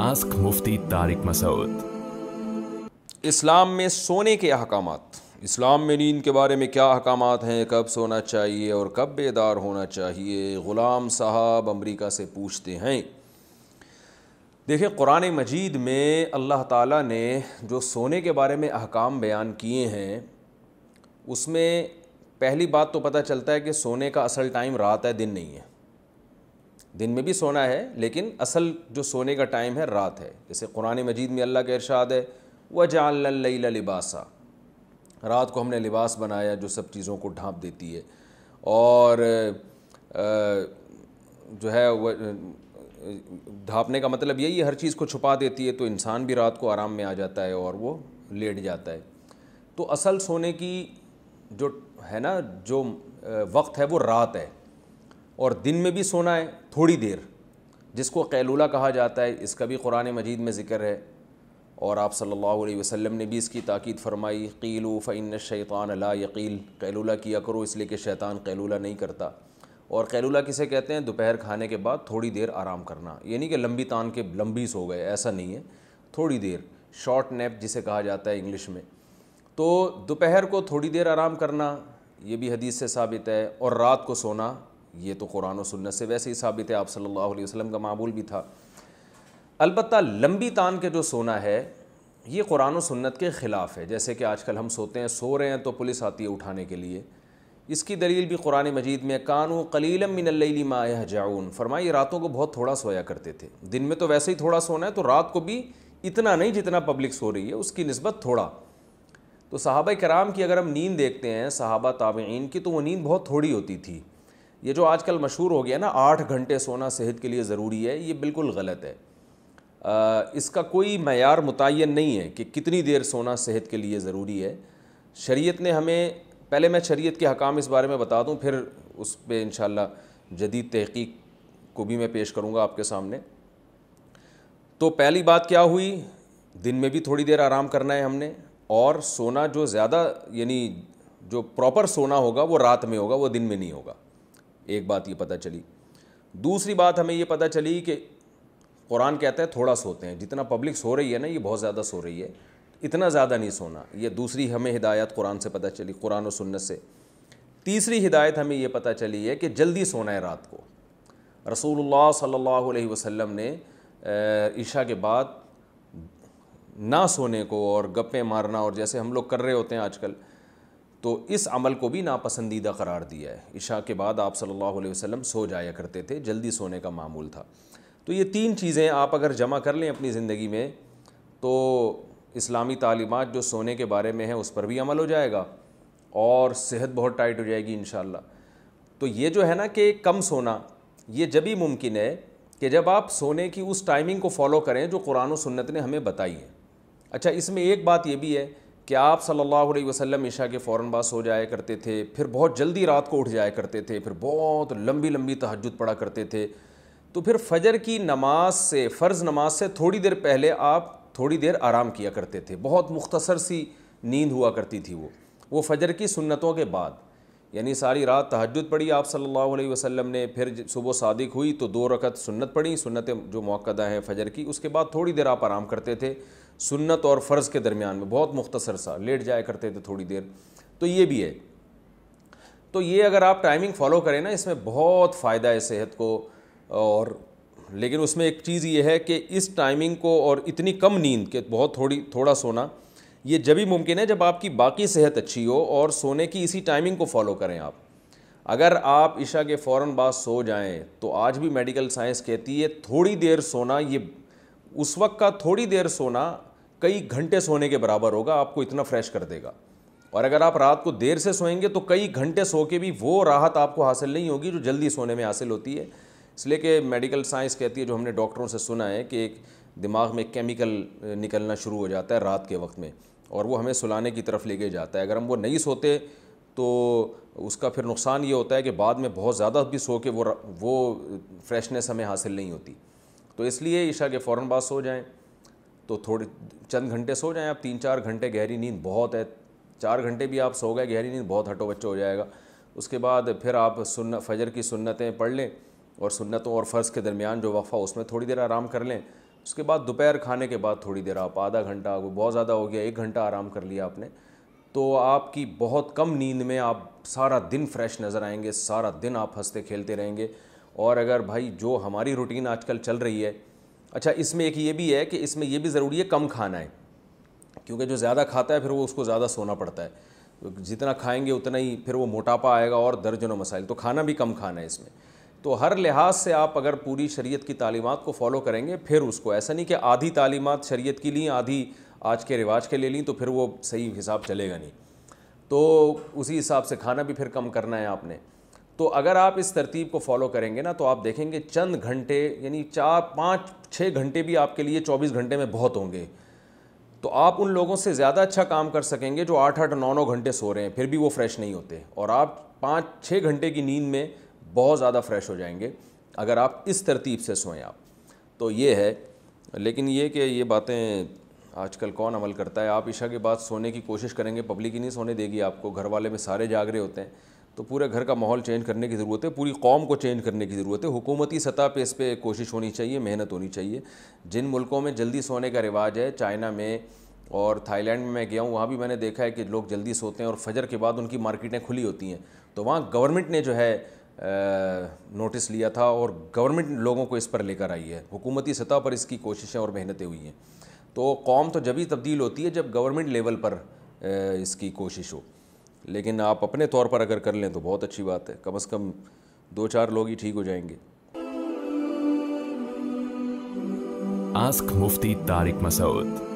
ask Mufti Tariq Masood इस्लाम में सोने के अहकाम इस्लाम में नींद के बारे में क्या अहकाम हैं कब सोना चाहिए और कब बेदार होना चाहिए ग़ुलाम साहब अमरीका से पूछते हैं देखिए कुरान मजीद में अल्लाह ताला ने जो सोने के बारे में अहकाम बयान किए हैं उसमें पहली बात तो पता चलता है कि सोने का असल टाइम रात है दिन नहीं है दिन में भी सोना है लेकिन असल जो सोने का टाइम है रात है जैसे कुरान मजीद में अल्लाह के इरशाद है व जान लिबासा रात को हमने लिबास बनाया जो सब चीज़ों को ढाँप देती है और जो है वह ढाँपने का मतलब यही हर चीज़ को छुपा देती है तो इंसान भी रात को आराम में आ जाता है और वो लेट जाता है तो असल सोने की जो है ना जो वक्त है वो रात है और दिन में भी सोना है थोड़ी देर जिसको कैलूला कहा जाता है इसका भी कुरान मजीद में ज़िक्र है और आप सल्लल्लाहु अलैहि वसल्लम ने भी इसकी ताक़ीद फरमाई कीलू फ़ैन शैतान ला यकील कैलूला किया करो इसलिए कि शैतान कैलूला नहीं करता और कैलूला किसे कहते हैं दोपहर खाने के बाद थोड़ी देर आराम करना यानी कि लंबी तान के लंबी सो गए ऐसा नहीं है थोड़ी देर शॉर्ट नैप जिसे कहा जाता है इंग्लिश में तो दोपहर को थोड़ी देर आराम करना ये भी हदीस से साबित है और रात को सोना ये तो कुरान और सुन्नत से वैसे ही साबित है आप सल्लल्लाहु अलैहि वसल्लम का मामूल भी था अलबत् लंबी तान के जो सोना है ये कुरान और सुन्नत के ख़िलाफ़ है जैसे कि आजकल हम सोते हैं सो रहे हैं तो पुलिस आती है उठाने के लिए इसकी दलील भी कुरान मजीद में कानू कलीलम मिनल्ली माह जाऊन फरमाइए रातों को बहुत थोड़ा सोया करते थे दिन में तो वैसे ही थोड़ा सोना है तो रात को भी इतना नहीं जितना पब्लिक सो रही है उसकी नस्बत थोड़ा तो सहाबा कराम की अगर हम नींद देखते हैं सहाबा ताबीन की तो वो नींद बहुत थोड़ी होती थी ये जो आजकल मशहूर हो गया ना आठ घंटे सोना सेहत के लिए ज़रूरी है ये बिल्कुल गलत है आ, इसका कोई मैार मुतन नहीं है कि कितनी देर सोना सेहत के लिए ज़रूरी है शरीयत ने हमें पहले मैं शरीयत के हकाम इस बारे में बता दूं फिर उस पर इन जदीद तहकीक को भी मैं पेश करूँगा आपके सामने तो पहली बात क्या हुई दिन में भी थोड़ी देर आराम करना है हमने और सोना जो ज़्यादा यानी जो प्रॉपर सोना होगा वो रात में होगा वो दिन में नहीं होगा एक बात ये पता चली दूसरी बात हमें ये पता चली कि कुरान कहता है थोड़ा सोते हैं जितना पब्लिक सो रही है ना ये बहुत ज़्यादा सो रही है इतना ज़्यादा नहीं सोना ये दूसरी हमें हिदायत कुरान से पता चली कुरान और सुन्नत से तीसरी हिदायत हमें ये पता चली है कि जल्दी सोना है रात को रसूल सल्लल्लाहु अलैहि ने ईशा के बाद ना सोने को और गप्पे मारना और जैसे हम लोग कर रहे होते हैं आजकल तो इस अमल को भी नापसंदीदा करार दिया है इशा के बाद आप सल्लल्लाहु अलैहि वसल्लम सो जाया करते थे जल्दी सोने का मामूल था तो ये तीन चीज़ें आप अगर जमा कर लें अपनी ज़िंदगी में तो इस्लामी तालीमत जो सोने के बारे में है उस पर भी अमल हो जाएगा और सेहत बहुत टाइट हो जाएगी इन तो ये जो है ना कि कम सोना ये जब ही मुमकिन है कि जब आप सोने की उस टाइमिंग को फॉलो करें जो कुरान सन्नत सुन्नत ने हमें बताई है अच्छा इसमें एक बात ये भी है कि आप सल्लल्लाहु अलैहि वसल्लम ईशा के फ़ौर बाद सो जाया करते थे फिर बहुत जल्दी रात को उठ जाया करते थे फिर बहुत लंबी लंबी तहजद पढ़ा करते थे तो फिर फजर की नमाज से फ़र्ज़ नमाज से थोड़ी देर पहले आप थोड़ी देर आराम किया करते थे बहुत मुख्तसर सी नींद हुआ करती थी वो वो फजर की सुन्नतों के बाद यानी सारी रात तहजद पढ़ी आप सल्लल्लाहु अलैहि वसल्लम ने फिर सुबह सादिक हुई तो दो रकत सुन्नत पढ़ी सुन्नत जो मौक़दा हैं फजर की उसके बाद थोड़ी देर आप आराम करते थे सुन्नत और फ़र्ज़ के दरमियान में बहुत मुख्तसर सा लेट जाया करते थे थोड़ी देर तो ये भी है तो ये अगर आप टाइमिंग फॉलो करें ना इसमें बहुत फ़ायदा है सेहत को और लेकिन उसमें एक चीज़ ये है कि इस टाइमिंग को और इतनी कम नींद के बहुत थोड़ी थोड़ा सोना ये जब भी मुमकिन है जब आपकी बाकी सेहत अच्छी हो और सोने की इसी टाइमिंग को फॉलो करें आप अगर आप ईशा के फ़ौर बाद सो जाएं तो आज भी मेडिकल साइंस कहती है थोड़ी देर सोना ये उस वक्त का थोड़ी देर सोना कई घंटे सोने के बराबर होगा आपको इतना फ्रेश कर देगा और अगर आप रात को देर से सोएंगे तो कई घंटे सो के भी वो राहत आपको हासिल नहीं होगी जो जल्दी सोने में हासिल होती है इसलिए कि मेडिकल साइंस कहती है जो हमने डॉक्टरों से सुना है कि एक दिमाग में केमिकल निकलना शुरू हो जाता है रात के वक्त में और वो हमें सुलाने की तरफ लेके जाता है अगर हम वो नहीं सोते तो उसका फिर नुकसान ये होता है कि बाद में बहुत ज़्यादा भी सो के वो वो फ्रेशनेस हमें हासिल नहीं होती तो इसलिए ईशा के फ़ौर बाद सो जाएँ तो थोड़े चंद घंटे सो जाएं आप तीन चार घंटे गहरी नींद बहुत है चार घंटे भी आप सो गए गहरी नींद बहुत हटो बच्चो हो जाएगा उसके बाद फिर आप सुन फजर की सुन्नतें पढ़ लें और सुन्नतों और फ़र्ज़ के दरमियान जो वफ़ा उसमें थोड़ी देर आराम कर लें उसके बाद दोपहर खाने के बाद थोड़ी देर आप आधा घंटा वो बहुत ज़्यादा हो गया एक घंटा आराम कर लिया आपने तो आपकी बहुत कम नींद में आप सारा दिन फ्रेश नज़र आएंगे सारा दिन आप हंसते खेलते रहेंगे और अगर भाई जो हमारी रूटीन आजकल चल रही है अच्छा इसमें एक ये भी है कि इसमें यह भी ज़रूरी है कम खाना है क्योंकि जो ज़्यादा खाता है फिर वो उसको ज़्यादा सोना पड़ता है तो जितना खाएंगे उतना ही फिर वो मोटापा आएगा और दर्जनों मसाइल तो खाना भी कम खाना है इसमें तो हर लिहाज से आप अगर पूरी शरीयत की तालीमत को फॉलो करेंगे फिर उसको ऐसा नहीं कि आधी तालीमत शरीयत की ली आधी आज के रिवाज के ले ली तो फिर वो सही हिसाब चलेगा नहीं तो उसी हिसाब से खाना भी फिर कम करना है आपने तो अगर आप इस तरतीब को फॉलो करेंगे ना तो आप देखेंगे चंद घंटे यानी चार पाँच छः घंटे भी आपके लिए चौबीस घंटे में बहुत होंगे तो आप उन लोगों से ज़्यादा अच्छा काम कर सकेंगे जो आठ आठ नौ नौ घंटे सो रहे हैं फिर भी वो फ्रेश नहीं होते और आप पाँच छः घंटे की नींद में बहुत ज़्यादा फ्रेश हो जाएंगे अगर आप इस तरतीब से सोएं आप तो ये है लेकिन ये कि ये बातें आजकल कौन अमल करता है आप ईशा के बाद सोने की कोशिश करेंगे पब्लिक ही नहीं सोने देगी आपको घर वाले में सारे जागरे होते हैं तो पूरे घर का माहौल चेंज करने की ज़रूरत है पूरी कौम को चेंज करने की ज़रूरत है हुकूमती सतह पे इस पर कोशिश होनी चाहिए मेहनत होनी चाहिए जिन मुल्कों में जल्दी सोने का रिवाज है चाइना में और थाईलैंड में मैं गया हूँ वहाँ भी मैंने देखा है कि लोग जल्दी सोते हैं और फजर के बाद उनकी मार्केटें खुली होती हैं तो वहाँ गवर्नमेंट ने जो है नोटिस लिया था और गवर्नमेंट लोगों को इस पर लेकर आई है हुकूमती सतह पर इसकी कोशिशें और मेहनतें हुई हैं तो कौम तो जब ही तब्दील होती है जब गवर्नमेंट लेवल पर इसकी कोशिश हो लेकिन आप अपने तौर पर अगर कर लें तो बहुत अच्छी बात है कम से कम दो चार लोग ही ठीक हो जाएंगे आस्क मुफ्ती तारिक मसूद